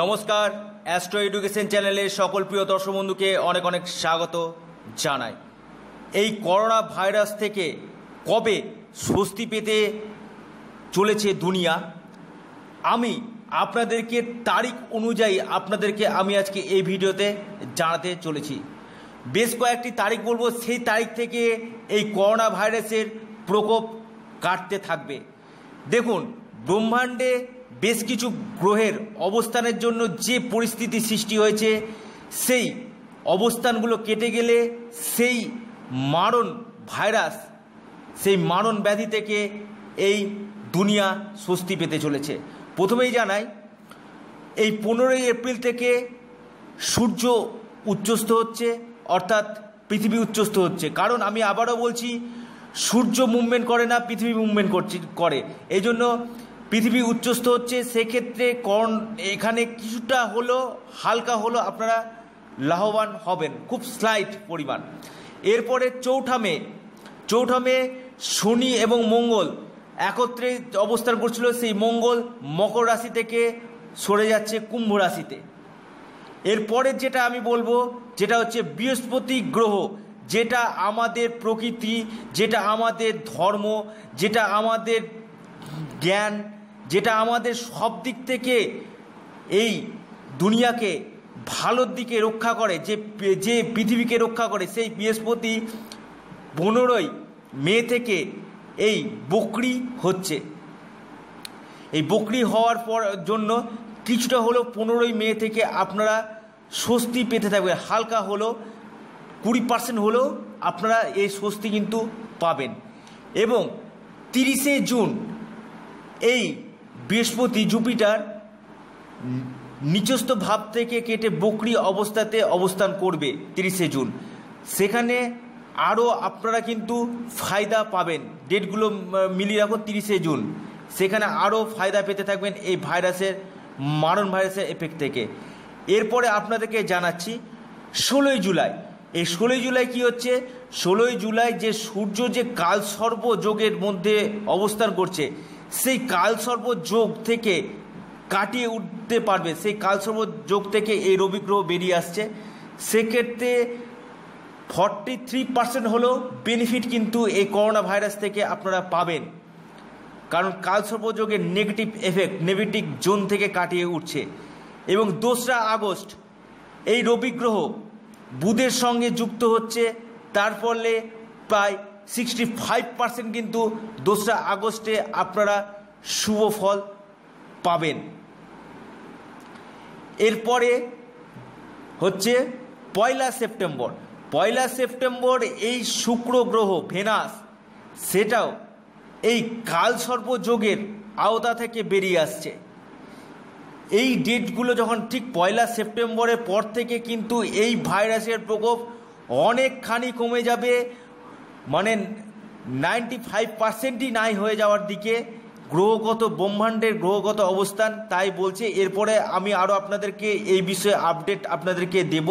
নমস্কার astro education চ্যানেলের সকল প্রিয় দর্শক বন্ধুকে অনেক অনেক স্বাগত জানাই এই করোনা ভাইরাস থেকে কবে স্বস্তি পেতে চলেছে দুনিয়া আমি আপনাদেরকে তারিখ অনুযায়ী আপনাদেরকে আমি আজকে এই ভিডিওতে জানাতে চলেছি বেশ কয়েকটি তারিখ বলবো সেই তারিখ থেকে এই করোনা ভাইরাসের প্রকোপ কাটতে থাকবে দেখুন ব্রহ্মাণ্ডে বেশ কিছু গ্রহের অবস্থানের জন্য যে পরিস্থিতি সৃষ্টি হয়েছে সেই অবস্থানগুলো কেটে গেলে সেই মারণ ভাইরাস সেই মারণ ব্যাধি থেকে এই দুনিয়া স্বস্তি পেতে চলেছে প্রথমেই জানাই এই পনেরোই এপ্রিল থেকে সূর্য উচ্চস্থ হচ্ছে অর্থাৎ পৃথিবী উচ্চস্থ হচ্ছে কারণ আমি আবারও বলছি সূর্য মুভমেন্ট করে না পৃথিবী মুভমেন্ট করছে করে এই জন্য পৃথিবী উচ্চস্থ হচ্ছে সেক্ষেত্রে কর্ণ এখানে কিছুটা হলো হালকা হলো আপনারা লাভবান হবেন খুব স্লাইট পরিমাণ এরপরে চৌঠা মে চৌঠা মে শনি এবং মঙ্গল একত্রে অবস্থান করছিল সেই মঙ্গল মকর রাশি থেকে সরে যাচ্ছে কুম্ভ রাশিতে এরপরে যেটা আমি বলবো যেটা হচ্ছে বৃহস্পতি গ্রহ যেটা আমাদের প্রকৃতি যেটা আমাদের ধর্ম যেটা আমাদের জ্ঞান যেটা আমাদের সব দিক থেকে এই দুনিয়াকে ভালোর দিকে রক্ষা করে যে যে পৃথিবীকে রক্ষা করে সেই বৃহস্পতি পনেরোই মে থেকে এই বকরি হচ্ছে এই বকরি হওয়ার পর জন্য কিছুটা হলো পনেরোই মে থেকে আপনারা স্বস্তি পেতে থাকবেন হালকা হলো কুড়ি পার্সেন্ট হলেও আপনারা এই স্বস্তি কিন্তু পাবেন এবং তিরিশে জুন এই বৃহস্পতি জুপিটার নিচস্ত ভাব থেকে কেটে বকরি অবস্থাতে অবস্থান করবে তিরিশে জুন সেখানে আরও আপনারা কিন্তু ফায়দা পাবেন ডেটগুলো মিলিয়ে রাখো তিরিশে জুন সেখানে আরও ফায়দা পেতে থাকবেন এই ভাইরাসের মারণ ভাইরাসের এফেক্ট থেকে এরপরে আপনাদেরকে জানাচ্ছি ষোলোই জুলাই এই ষোলোই জুলাই কি হচ্ছে ষোলোই জুলাই যে সূর্য যে কালসর্ব যোগের মধ্যে অবস্থান করছে সেই যোগ থেকে কাটিয়ে উঠতে পারবে সেই যোগ থেকে এই রবি গ্রহ বেরিয়ে আসছে সেক্ষেত্রে ফর্টি থ্রি পার্সেন্ট হলেও বেনিফিট কিন্তু এই করোনা ভাইরাস থেকে আপনারা পাবেন কারণ যোগের নেগেটিভ এফেক্ট নেগেটিভ জোন থেকে কাটিয়ে উঠছে এবং দোসরা আগস্ট এই রবি গ্রহ বুধের সঙ্গে যুক্ত হচ্ছে তার ফলে প্রায় সিক্সটি ফাইভ পার্সেন্ট কিন্তু দোসরা আগস্টে আপনারা শুভ ফল পাবেন এরপরে হচ্ছে পয়লা সেপ্টেম্বর পয়লা সেপ্টেম্বর এই শুক্র গ্রহ ভেনাস সেটাও এই কালসর্পযোগের আওতা থেকে বেরিয়ে আসছে এই ডেটগুলো যখন ঠিক পয়লা সেপ্টেম্বরের পর থেকে কিন্তু এই ভাইরাসের প্রকোপ অনেকখানি কমে যাবে মানে নাইনটি ফাইভ পার্সেন্টই নাই হয়ে যাওয়ার দিকে গ্রহগত ব্রহ্মাণ্ডের গ্রহগত অবস্থান তাই বলছে এরপরে আমি আরও আপনাদেরকে এই বিষয়ে আপডেট আপনাদেরকে দেব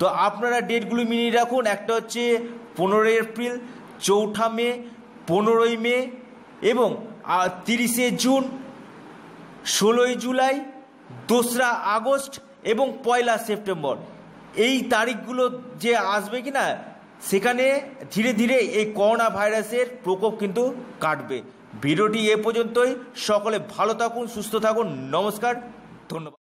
তো আপনারা ডেটগুলো মিলিয়ে রাখুন একটা হচ্ছে পনেরোই এপ্রিল চৌঠা মে পনেরোই মে এবং তিরিশে জুন ষোলোই জুলাই দোসরা আগস্ট এবং পয়লা সেপ্টেম্বর এই তারিখগুলো যে আসবে কি না সেখানে ধীরে ধীরে এই করোনা ভাইরাসের প্রকোপ কিন্তু কাটবে ভিডিওটি এ পর্যন্তই সকলে ভালো থাকুন সুস্থ থাকুন নমস্কার ধন্যবাদ